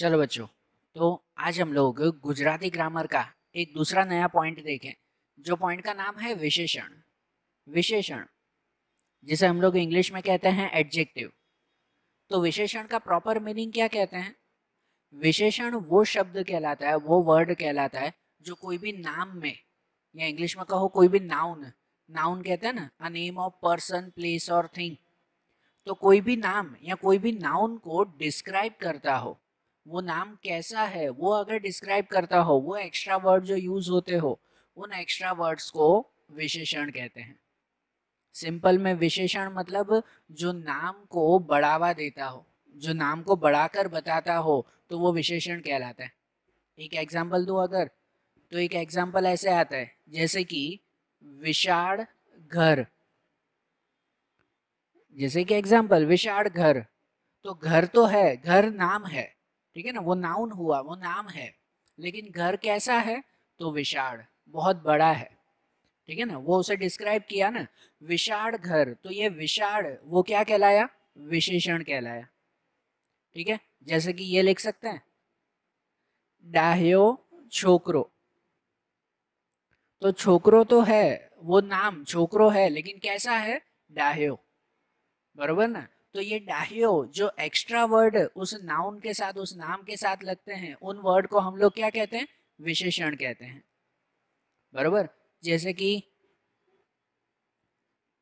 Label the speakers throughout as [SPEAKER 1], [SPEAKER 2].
[SPEAKER 1] चलो बच्चों तो आज हम लोग गुजराती ग्रामर का एक दूसरा नया पॉइंट देखें जो पॉइंट का नाम है विशेषण विशेषण जिसे हम लोग इंग्लिश में कहते हैं एडजेक्टिव तो विशेषण का प्रॉपर मीनिंग क्या कहते हैं विशेषण वो शब्द कहलाता है वो वर्ड कहलाता है जो कोई भी नाम में या इंग्लिश में कहो कोई भी नाउन नाउन कहते हैं ना a name of person place और थिंग तो कोई भी नाम या कोई भी नाउन को डिस्क्राइब करता हो वो नाम कैसा है वो अगर डिस्क्राइब करता हो वो एक्स्ट्रा वर्ड जो यूज होते हो उन एक्स्ट्रा वर्ड्स को विशेषण कहते हैं सिंपल में विशेषण मतलब जो नाम को बढ़ावा देता हो जो नाम को बढ़ाकर बताता हो तो वो विशेषण कहलाता है एक एग्जाम्पल दो अगर तो एक एग्जाम्पल ऐसे आता है जैसे कि विशाल घर जैसे कि एग्जाम्पल विशाल घर तो घर तो है घर नाम है ठीक है ना वो नाउन हुआ वो नाम है लेकिन घर कैसा है तो विशाल बहुत बड़ा है ठीक है ना वो उसे डिस्क्राइब किया ना विशाल घर तो ये विशाल वो क्या कहलाया विशेषण कहलाया ठीक है जैसे कि ये लिख सकते हैं डाहो छोकरो तो छोकरो तो है वो नाम छोकरो है लेकिन कैसा है डाहो बरबर ना तो ये डाहियो जो एक्स्ट्रा वर्ड उस नाउन के साथ उस नाम के साथ लगते हैं उन वर्ड को हम लोग क्या कहते हैं विशेषण कहते हैं बरोबर जैसे कि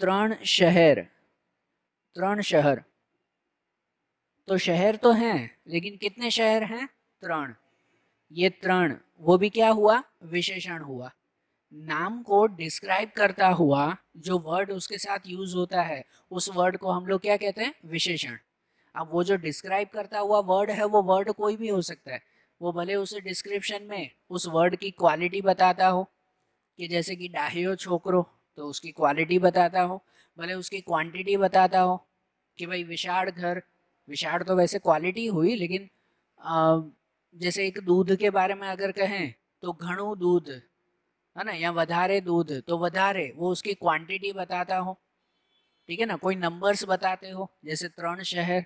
[SPEAKER 1] त्रण शहर त्रण शहर तो शहर तो हैं लेकिन कितने शहर हैं त्रण ये त्रण वो भी क्या हुआ विशेषण हुआ नाम को डिस्क्राइब करता हुआ जो वर्ड उसके साथ यूज होता है उस वर्ड को हम लोग क्या कहते हैं विशेषण अब वो जो डिस्क्राइब करता हुआ वर्ड है वो वर्ड कोई भी हो सकता है वो भले उसे डिस्क्रिप्शन में उस वर्ड की क्वालिटी बताता हो कि जैसे कि डाहियो छोकरो तो उसकी क्वालिटी बताता हो भले उसकी क्वांटिटी बताता हो कि भाई विशाल घर विशाल तो वैसे क्वालिटी हुई लेकिन आ, जैसे एक दूध के बारे में अगर कहें तो घणु दूध है ना या वधारे दूध तो वधारे वो उसकी क्वांटिटी बताता हो ठीक है ना कोई नंबर्स बताते हो जैसे त्रण शहर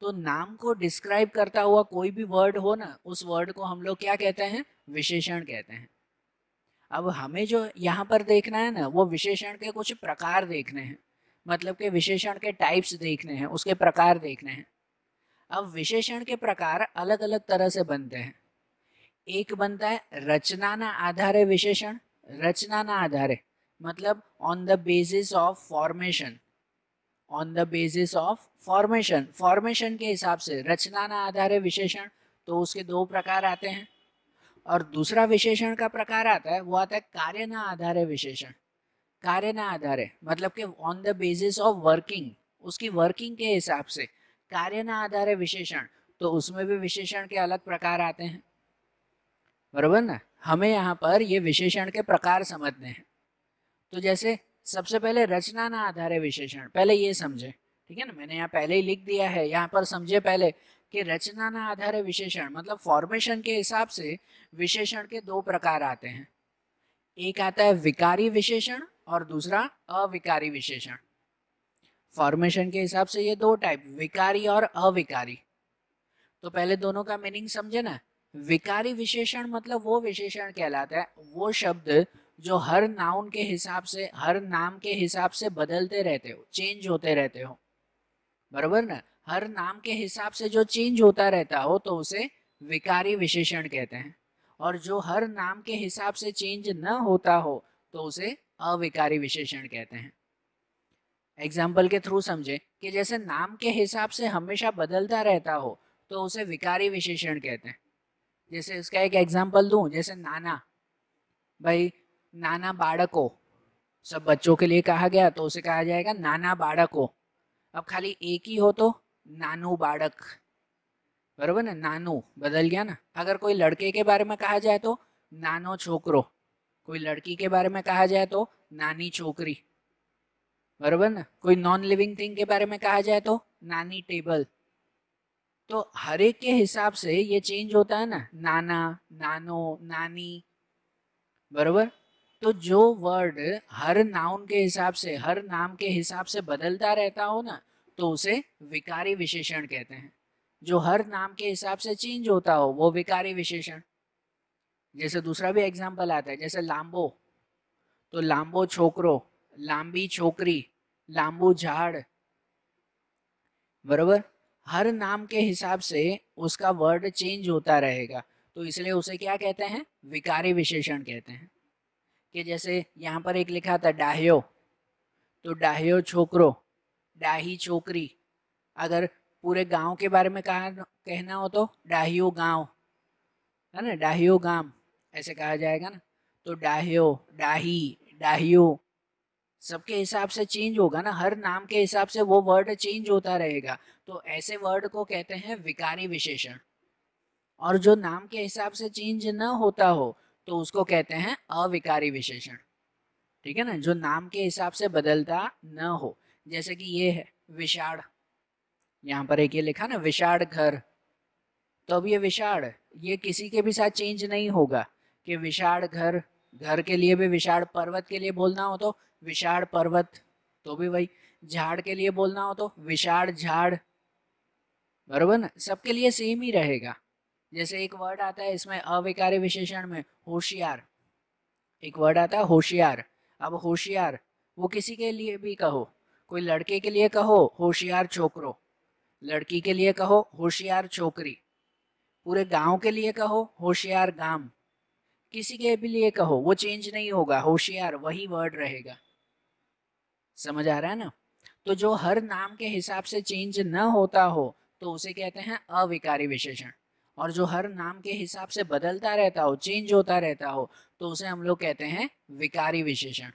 [SPEAKER 1] तो नाम को डिस्क्राइब करता हुआ कोई भी वर्ड हो ना उस वर्ड को हम लोग क्या कहते हैं विशेषण कहते हैं अब हमें जो यहाँ पर देखना है ना वो विशेषण के कुछ प्रकार देखने हैं मतलब के विशेषण के टाइप्स देखने हैं उसके प्रकार देखने हैं अब विशेषण के प्रकार अलग अलग तरह से बनते हैं एक बनता है रचना ना आधारे विशेषण रचना ना आधारे मतलब on the basis of formation on the basis of formation formation के हिसाब से रचना ना आधार विशेषण तो उसके दो प्रकार आते हैं और दूसरा विशेषण का प्रकार आता है वो आता है कार्य ना आधार विशेषण कार्य ना आधार मतलब कि on the basis of working उसकी वर्किंग के हिसाब से कार्य ना आधार विशेषण तो उसमें भी विशेषण के अलग प्रकार आते हैं बराबर ना हमें यहाँ पर ये विशेषण के प्रकार समझने हैं तो जैसे सबसे पहले रचना ना आधार है विशेषण पहले ये समझे ठीक है ना मैंने यहाँ पहले ही लिख दिया है यहाँ पर समझे पहले कि रचना ना आधार है विशेषण मतलब फॉर्मेशन के हिसाब से विशेषण के दो प्रकार आते हैं एक आता है विकारी विशेषण और दूसरा अविकारी विशेषण फॉर्मेशन के हिसाब से ये दो टाइप विकारी और अविकारी तो पहले दोनों का मीनिंग समझे ना विकारी विशेषण मतलब वो विशेषण कहलाता है वो शब्द जो हर नाउन के हिसाब से हर नाम के हिसाब से बदलते रहते हो चेंज होते रहते हो बराबर ना हर नाम के हिसाब से जो चेंज होता रहता हो तो उसे विकारी विशेषण कहते हैं और जो हर नाम के हिसाब से चेंज न होता हो तो उसे अविकारी विशेषण कहते हैं एग्जाम्पल के थ्रू समझे कि जैसे नाम के हिसाब से हमेशा बदलता रहता हो तो उसे विकारी विशेषण कहते हैं जैसे इसका एक एग्जाम्पल दूँ जैसे नाना भाई नाना बाड़को सब बच्चों के लिए कहा गया तो उसे कहा जाएगा नाना बाड़को अब खाली एक ही हो तो नानू बाड़क बरोबर ना नानू बदल गया ना अगर कोई लड़के के बारे में कहा जाए तो नानो छोकरो कोई लड़की के बारे में कहा जाए तो नानी छोकरी बरोबर ना कोई नॉन लिविंग थिंग के बारे में कहा जाए तो नानी टेबल तो हर एक के हिसाब से ये चेंज होता है ना नाना नानो नानी बरोबर तो जो वर्ड हर नाउन के हिसाब से हर नाम के हिसाब से बदलता रहता हो ना तो उसे विकारी विशेषण कहते हैं जो हर नाम के हिसाब से चेंज होता हो वो विकारी विशेषण जैसे दूसरा भी एग्जाम्पल आता है जैसे लाम्बो तो लाम्बो छोकरो लाम्बी छोकरी लाम्बू झाड़ बरोबर हर नाम के हिसाब से उसका वर्ड चेंज होता रहेगा तो इसलिए उसे क्या कहते हैं विकारी विशेषण कहते हैं कि जैसे यहाँ पर एक लिखा था डाह्यो तो डाह्यो छोकरो डाही छोकरी अगर पूरे गांव के बारे में कहा कहना हो तो डाहियो गांव है ना डाहियो गांव ऐसे कहा जाएगा ना तो डाह्यो डाही डाहियो सबके हिसाब से चेंज होगा ना हर नाम के हिसाब से वो वर्ड चेंज होता रहेगा तो ऐसे वर्ड को कहते हैं विकारी विशेषण और जो नाम के हिसाब से चेंज ना होता हो तो उसको कहते हैं अविकारी विशेषण ठीक है ना जो नाम के हिसाब से बदलता न हो जैसे कि ये है विषाड़ यहाँ पर एक ये लिखा ना विषाड़ घर तो अब ये विषाड़ ये किसी के भी साथ चेंज नहीं होगा कि विषाड़ घर घर के लिए भी विषाड़ पर्वत के लिए बोलना हो तो विशाल पर्वत तो भी वही झाड़ के लिए बोलना हो तो विशाल झाड़ बरबर ना सबके लिए सेम ही रहेगा जैसे एक वर्ड आता है इसमें अविकारी विशेषण में होशियार एक वर्ड आता है होशियार अब होशियार वो किसी के लिए भी कहो कोई लड़के के लिए कहो होशियार छोकरो लड़की के लिए कहो होशियार छोकरी पूरे गांव के लिए कहो होशियार गांव किसी के भी लिए कहो वो चेंज नहीं होगा होशियार वही वर्ड रहेगा समझ आ रहा है ना तो जो हर नाम के हिसाब से चेंज न होता हो तो उसे कहते हैं अविकारी विशेषण और जो हर नाम के हिसाब से बदलता रहता हो चेंज होता रहता हो तो उसे हम लोग कहते हैं विकारी विशेषण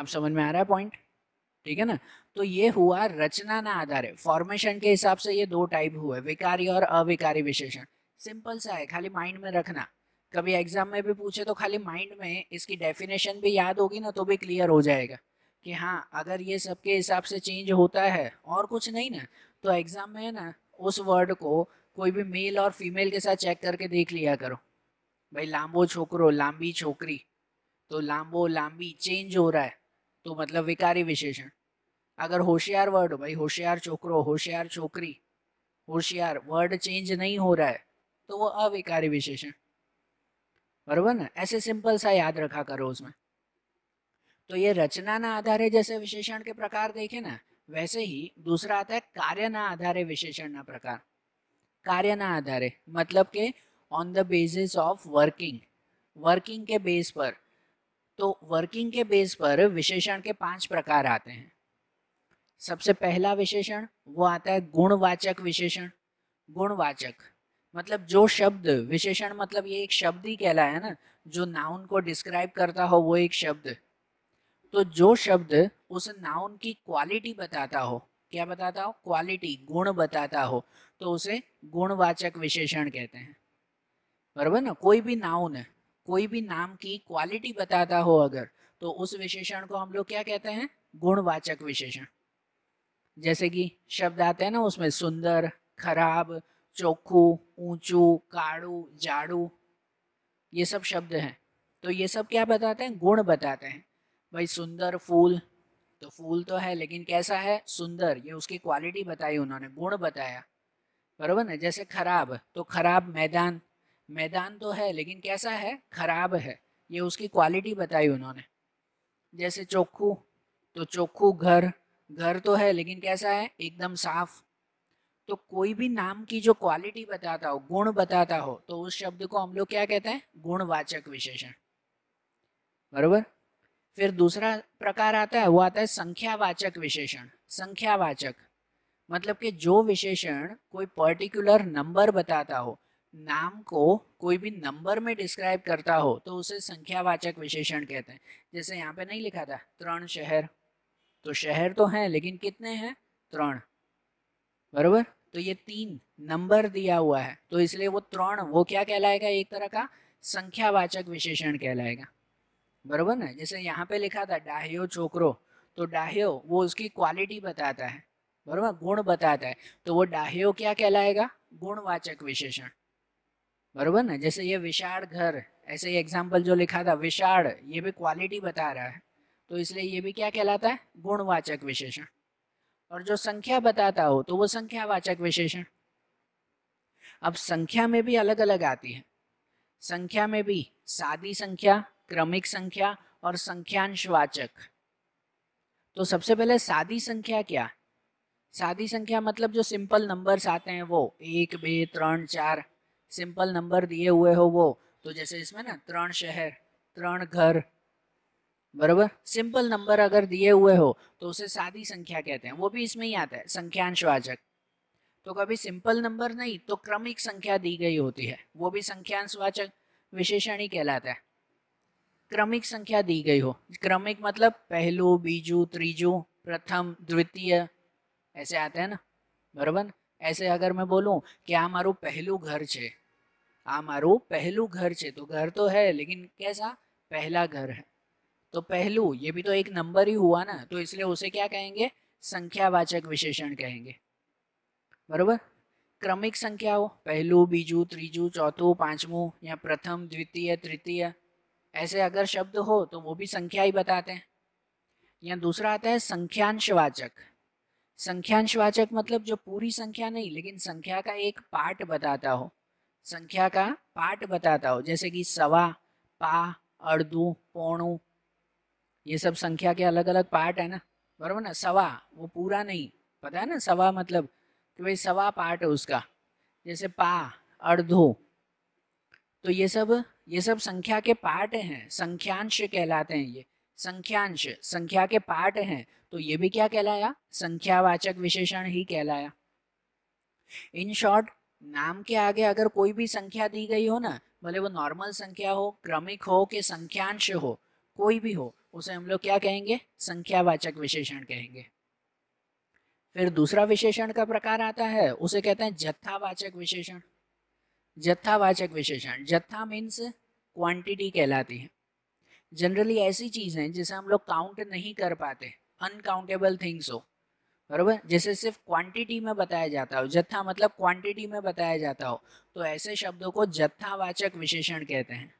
[SPEAKER 1] आप समझ में आ रहा है पॉइंट ठीक है ना तो ये हुआ रचना ना है फॉर्मेशन के हिसाब से ये दो टाइप हुए विकारी और अविकारी विशेषण सिंपल सा है खाली माइंड में रखना कभी एग्जाम में भी पूछे तो खाली माइंड में इसकी डेफिनेशन भी याद होगी ना तो भी क्लियर हो जाएगा कि हाँ अगर ये सबके हिसाब से चेंज होता है और कुछ नहीं ना तो एग्ज़ाम में ना उस वर्ड को कोई भी मेल और फीमेल के साथ चेक करके देख लिया करो भाई लाम्बो छोकरो लाम्बी छोकरी तो लाम्बो लाम्बी चेंज हो रहा है तो मतलब विकारी विशेषण अगर होशियार वर्ड भाई होशियार छोकरो होशियार छोकरी होशियार वर्ड चेंज नहीं हो रहा है तो वो अविकारी विशेषण बरबर ना ऐसे सिंपल सा याद रखा करो उसमें तो ये रचना ना आधारे जैसे विशेषण के प्रकार देखे ना वैसे ही दूसरा आता है कार्य ना आधारे विशेषण ना प्रकार कार्य ना आधारे मतलब के on the basis of working working के बेस पर तो वर्किंग के बेस पर विशेषण के पांच प्रकार आते हैं सबसे पहला विशेषण वो आता है गुणवाचक विशेषण गुणवाचक मतलब जो शब्द विशेषण मतलब ये एक शब्द ही कहलाया ना जो नाउन को डिस्क्राइब करता हो वो एक शब्द तो जो शब्द उस नाउन की क्वालिटी बताता हो क्या बताता हो क्वालिटी गुण बताता हो तो उसे गुणवाचक विशेषण कहते हैं बराबर ना कोई भी नाउन है कोई भी नाम की क्वालिटी बताता हो अगर तो उस विशेषण को हम लोग क्या कहते हैं गुणवाचक विशेषण जैसे कि शब्द आते हैं ना उसमें सुंदर खराब चोखू ऊंचू काड़ू जाड़ू ये सब शब्द हैं तो ये सब क्या बताते हैं गुण बताते हैं भाई सुंदर फूल तो फूल तो है लेकिन कैसा है सुंदर ये उसकी क्वालिटी बताई उन्होंने गुण बताया बरबर ना जैसे खराब तो खराब मैदान मैदान तो है लेकिन कैसा है खराब है ये उसकी क्वालिटी बताई उन्होंने जैसे चोखू तो चोखू घर घर तो है लेकिन कैसा है एकदम साफ तो कोई भी नाम की जो क्वालिटी बताता हो गुण बताता हो तो उस शब्द को हम लोग क्या कहते हैं गुणवाचक विशेषण बरोबर फिर दूसरा प्रकार आता है वो आता है संख्यावाचक विशेषण संख्यावाचक मतलब कि जो विशेषण कोई पर्टिकुलर नंबर बताता हो नाम को कोई भी नंबर में डिस्क्राइब करता हो तो उसे संख्यावाचक विशेषण कहते हैं जैसे यहाँ पे नहीं लिखा था त्रण शहर तो शहर तो हैं लेकिन कितने हैं त्रण बरोबर तो ये तीन नंबर दिया हुआ है तो इसलिए वो त्रण वो क्या कहलाएगा एक तरह का संख्यावाचक विशेषण कहलाएगा बरोबर ना जैसे यहाँ पे लिखा था डाह्यो चोकरो तो डाह्यो वो उसकी क्वालिटी बताता है बरोबर गुण बताता है तो वो डाह्यो क्या कहलाएगा गुणवाचक विशेषण बरोबर ना जैसे ये विशाल घर ऐसे ही एग्जाम्पल जो लिखा था विशाल ये भी क्वालिटी बता रहा है तो इसलिए ये भी क्या कहलाता है गुणवाचक विशेषण और जो संख्या बताता हो तो वो संख्यावाचक विशेषण अब संख्या में भी अलग अलग आती है संख्या में भी सादी संख्या क्रमिक संख्या और संख्यांशवाचक तो सबसे पहले सादी संख्या क्या सादी संख्या मतलब जो सिंपल नंबर्स आते हैं वो एक बे त्रण चार सिंपल नंबर दिए हुए हो वो तो जैसे इसमें ना त्रण शहर त्रण घर बराबर सिंपल नंबर अगर दिए हुए हो तो उसे सादी संख्या कहते हैं वो भी इसमें ही आता है संख्यांशवाचक तो कभी सिंपल नंबर नहीं तो क्रमिक संख्या दी गई होती है वो भी संख्यांशवाचक विशेषण ही कहलाता है क्रमिक संख्या दी गई हो क्रमिक मतलब पहलू बीजू त्रिजू प्रथम द्वितीय ऐसे आते हैं ना बराबर ऐसे अगर मैं बोलूं कि आ मारू पहलू घर छे आ मारू पहलू घर છે तो घर तो है लेकिन कैसा पहला घर है तो पहलू ये भी तो एक नंबर ही हुआ ना तो इसलिए उसे क्या कहेंगे संख्यावाचक विशेषण कहेंगे बरोबर क्रमिक संख्या हो पहलू बीजू त्रीजू चौथु पांचवू या प्रथम द्वितीय तृतीय ऐसे अगर शब्द हो तो वो भी संख्या ही बताते हैं या दूसरा आता है संख्यांशवाचक संख्यांशवाचक मतलब जो पूरी संख्या नहीं लेकिन संख्या का एक पार्ट बताता हो संख्या का पार्ट बताता हो जैसे कि सवा पा अर्दू पौणू ये सब संख्या के अलग अलग पार्ट है ना बरबर ना सवा वो पूरा नहीं पता है ना सवा मतलब कि भाई सवा पार्ट है उसका जैसे पा अर्धो तो ये सब ये सब संख्या के पार्ट हैं संख्यांश कहलाते हैं ये संख्यांश संख्या के पार्ट हैं तो ये भी क्या कहलाया संख्यावाचक विशेषण ही कहलाया इन शॉर्ट नाम के आगे अगर कोई भी संख्या दी गई हो ना भले वो नॉर्मल संख्या हो क्रमिक हो कि संख्यांश हो कोई भी हो उसे हम लोग क्या कहेंगे संख्यावाचक विशेषण कहेंगे फिर दूसरा विशेषण का प्रकार आता है उसे कहते हैं जत्थावाचक विशेषण जत्थावाचक विशेषण जत्था मीन्स क्वांटिटी कहलाती है जनरली ऐसी चीज़ है जिसे हम लोग काउंट नहीं कर पाते अनकाउंटेबल थिंग्स हो बरबर जैसे सिर्फ क्वांटिटी में बताया जाता हो जत्था मतलब क्वांटिटी में बताया जाता हो तो ऐसे शब्दों को जत्थावाचक विशेषण कहते हैं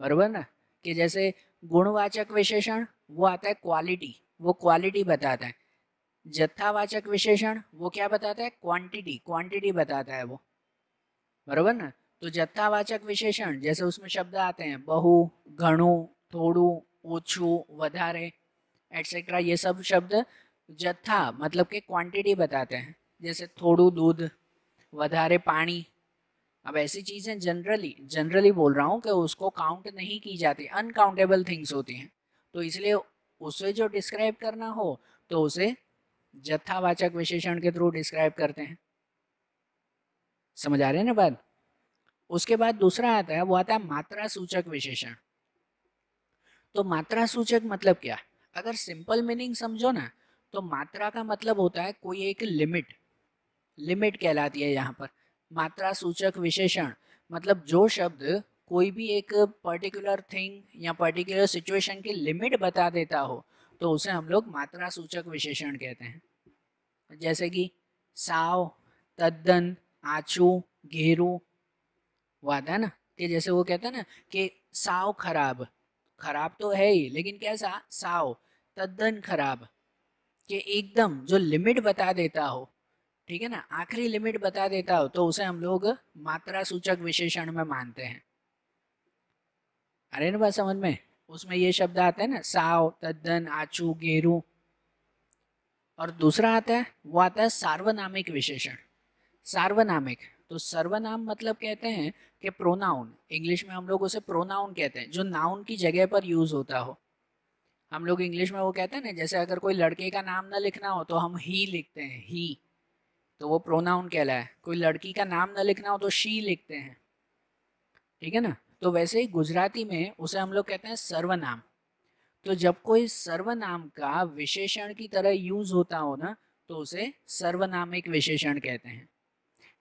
[SPEAKER 1] बरबर ना कि जैसे गुणवाचक विशेषण वो आता है क्वालिटी वो क्वालिटी बताता है जत्थावाचक विशेषण वो क्या बताता है क्वांटिटी क्वांटिटी बताता है वो बरबर ना तो जत्थावाचक विशेषण जैसे उसमें शब्द आते हैं बहु घणु थोड़ू ओछू वधारे एटसेट्रा ये सब शब्द जत्था मतलब के क्वांटिटी बताते हैं जैसे थोड़ू दूध वधारे पानी अब ऐसी चीज़ें जनरली जनरली बोल रहा हूँ कि उसको काउंट नहीं की जाती अनकाउंटेबल थिंग्स होती हैं तो इसलिए उसे जो डिस्क्राइब करना हो तो उसे जत्थावाचक विशेषण के थ्रू डिस्क्राइब करते हैं समझ आ रहे हैं ना बात उसके बाद दूसरा आता है वो आता है मात्रा सूचक विशेषण तो मात्रा सूचक मतलब क्या अगर सिंपल मीनिंग समझो ना तो मात्रा का मतलब होता है कोई एक लिमिट लिमिट कहलाती है यहाँ पर मात्रा सूचक विशेषण मतलब जो शब्द कोई भी एक पर्टिकुलर थिंग या पर्टिकुलर सिचुएशन की लिमिट बता देता हो तो उसे हम लोग मात्रा सूचक विशेषण कहते हैं जैसे कि साव तद्दन आँचू घेरू वाद है ना कि जैसे वो कहते हैं ना कि साव खराब खराब तो है ही लेकिन कैसा साव तद्दन खराब कि एकदम जो लिमिट बता देता हो ठीक है ना आखिरी लिमिट बता देता हो तो उसे हम लोग मात्रा सूचक विशेषण में मानते हैं अरे ना बात समझ में उसमें ये शब्द आते हैं ना साव तद्दन आचू गेरू और दूसरा आता है वो आता है सार्वनामिक विशेषण सार्वनामिक तो सर्वनाम मतलब कहते हैं कि प्रोनाउन इंग्लिश में हम लोग उसे प्रोनाउन कहते हैं जो नाउन की जगह पर यूज होता हो हम लोग इंग्लिश में वो कहते हैं ना जैसे अगर कोई लड़के का नाम ना लिखना हो तो हम ही लिखते हैं ही तो वो प्रोनाउन कहलाए कोई लड़की का नाम ना लिखना हो तो शी लिखते हैं ठीक है ना तो वैसे ही गुजराती में उसे हम लोग कहते हैं सर्वनाम तो जब कोई सर्वनाम का विशेषण की तरह यूज होता हो ना तो उसे सर्वनामिक विशेषण कहते हैं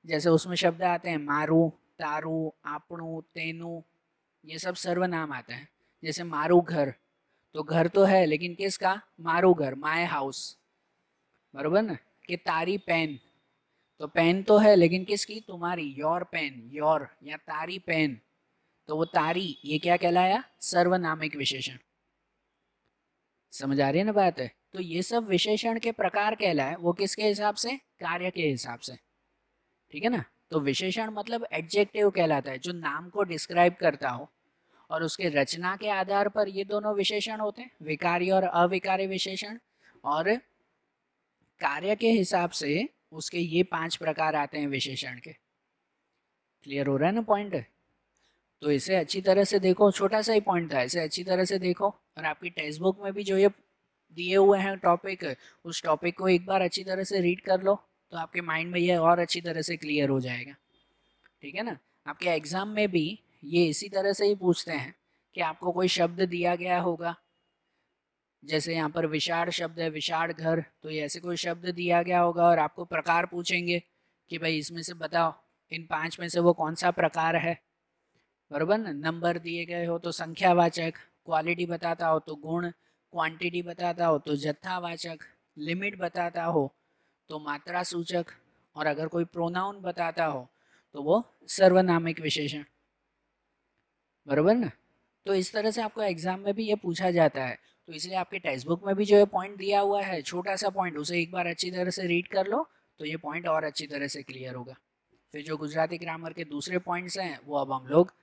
[SPEAKER 1] जैसे उसमें शब्द आते हैं मारू तारू आपणू तेनु ये सब सर्वनाम आते हैं जैसे मारू घर तो घर तो है लेकिन किसका मारू घर माय हाउस बरबर ना कि तारी पेन तो पेन तो है लेकिन किसकी तुम्हारी योर पेन योर या तारी पेन तो वो तारी ये क्या कहलाया सर्वनामिक विशेषण समझ आ रही है ना बात है तो ये सब विशेषण के प्रकार कहलाए वो किसके हिसाब से कार्य के हिसाब से ठीक है ना तो विशेषण मतलब एडजेक्टिव कहलाता है जो नाम को डिस्क्राइब करता हो और उसके रचना के आधार पर ये दोनों विशेषण होते हैं विकारी और अविकारी विशेषण और कार्य के हिसाब से उसके ये पांच प्रकार आते हैं विशेषण के क्लियर हो रहा है ना पॉइंट तो इसे अच्छी तरह से देखो छोटा सा ही पॉइंट था इसे अच्छी तरह से देखो और आपकी टेक्स्ट बुक में भी जो ये दिए हुए हैं टॉपिक उस टॉपिक को एक बार अच्छी तरह से रीड कर लो तो आपके माइंड में यह और अच्छी तरह से क्लियर हो जाएगा ठीक है ना आपके एग्ज़ाम में भी ये इसी तरह से ही पूछते हैं कि आपको कोई शब्द दिया गया होगा जैसे यहाँ पर विशाल शब्द है विशाल घर तो ये ऐसे कोई शब्द दिया गया होगा और आपको प्रकार पूछेंगे कि भाई इसमें से बताओ इन पांच में से वो कौन सा प्रकार है बरबर ना नंबर दिए गए हो तो संख्यावाचक क्वालिटी बताता हो तो गुण क्वांटिटी बताता हो तो जत्थावाचक लिमिट बताता हो तो मात्रा सूचक और अगर कोई प्रोनाउन बताता हो तो वो सर्वनामिक विशेषण बरबर ना तो इस तरह से आपको एग्जाम में भी ये पूछा जाता है तो इसलिए आपके टेक्स्ट बुक में भी जो है पॉइंट दिया हुआ है छोटा सा पॉइंट उसे एक बार अच्छी तरह से रीड कर लो तो ये पॉइंट और अच्छी तरह से क्लियर होगा फिर जो गुजराती ग्रामर के दूसरे पॉइंट्स हैं वो अब हम लोग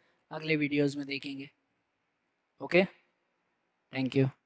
[SPEAKER 1] अगले वीडियोज़ में देखेंगे ओके थैंक यू